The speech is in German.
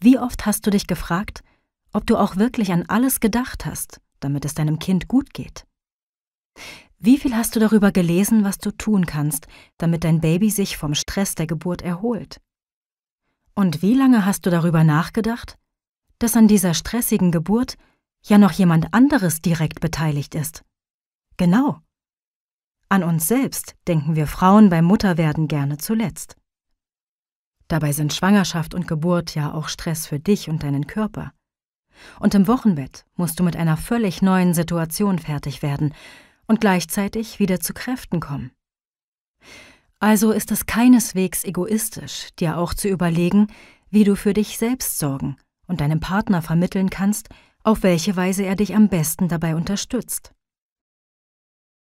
Wie oft hast du dich gefragt, ob du auch wirklich an alles gedacht hast, damit es deinem Kind gut geht? Wie viel hast du darüber gelesen, was du tun kannst, damit dein Baby sich vom Stress der Geburt erholt? Und wie lange hast du darüber nachgedacht, dass an dieser stressigen Geburt ja noch jemand anderes direkt beteiligt ist? Genau. An uns selbst denken wir Frauen beim Mutterwerden gerne zuletzt. Dabei sind Schwangerschaft und Geburt ja auch Stress für dich und deinen Körper. Und im Wochenbett musst du mit einer völlig neuen Situation fertig werden und gleichzeitig wieder zu Kräften kommen. Also ist es keineswegs egoistisch, dir auch zu überlegen, wie du für dich selbst sorgen und deinem Partner vermitteln kannst, auf welche Weise er dich am besten dabei unterstützt.